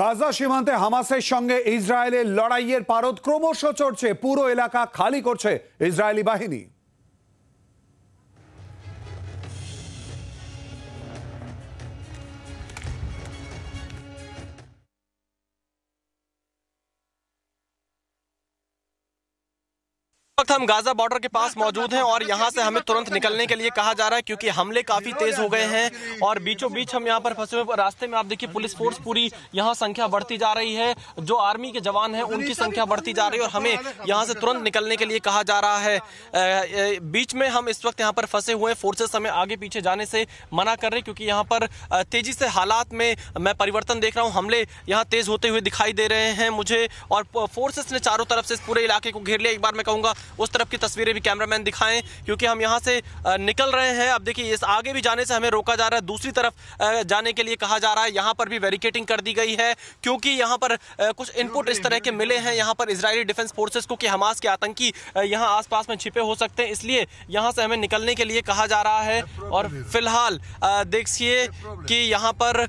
গাজা সীমান্তে হামাসের সঙ্গে ইসরায়েলের লড়াইয়ের পারদ ক্রমশ চড়ছে পুরো এলাকা খালি করছে ইসরায়েলি বাহিনী वक्त हम गाजा बॉर्डर के पास मौजूद हैं और यहां से हमें तुरंत निकलने के लिए कहा जा रहा है क्योंकि हमले काफी तेज हो गए हैं और बीचों बीच हम यहां पर फंसे हुए रास्ते में आप देखिए पुलिस फोर्स पूरी यहां संख्या बढ़ती जा रही है जो आर्मी के जवान हैं उनकी संख्या बढ़ती जा रही है और हमें यहां से तुरंत निकलने के लिए कहा जा रहा है बीच में हम इस वक्त यहाँ पर फंसे हुए फोर्सेस हमें आगे पीछे जाने से मना कर रहे क्योंकि यहाँ पर तेजी से हालात में मैं परिवर्तन देख रहा हूँ हमले यहाँ तेज होते हुए दिखाई दे रहे हैं मुझे और फोर्सेस ने चारों तरफ से इस पूरे इलाके को घेर लिया एक बार मैं कहूँगा उस तरफ की तस्वीरें भी कैमरामैन दिखाएं क्योंकि हम यहाँ से निकल रहे हैं अब देखिए इस आगे भी जाने से हमें रोका जा रहा है दूसरी तरफ जाने के लिए कहा जा रहा है यहाँ पर भी बैरिकेटिंग कर दी गई है क्योंकि यहाँ पर कुछ इनपुट इस तरह के मिले हैं यहाँ पर इसराइली डिफेंस फोर्सेज को कि हमास के आतंकी यहाँ आस में छिपे हो सकते हैं इसलिए यहाँ से हमें निकलने के लिए कहा जा रहा है और फिलहाल देखिए कि यहाँ पर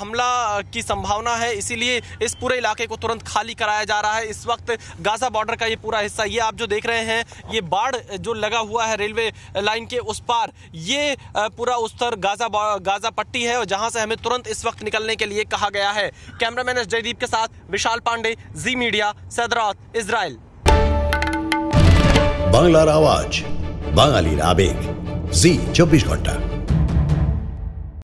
हमला की संभावना है इसीलिए इस पूरे इलाके को तुरंत खाली कराया जा रहा है इस वक्त गाजा बॉर्डर का ये पूरा हिस्सा ये आप जो देख रहे हैं रहे हैं ये बाढ़ जो लगा हुआ है रेलवे लाइन के उस पार ये पूरा उत्तर गाजा गाजा पट्टी है और जहां से हमें तुरंत इस वक्त निकलने के लिए कहा गया है कैमरामैन एस जयदीप के साथ विशाल पांडे जी मीडिया सदरात इसराइल বাংলার आवाज बांगाली आवेग जी चौबीस घंटा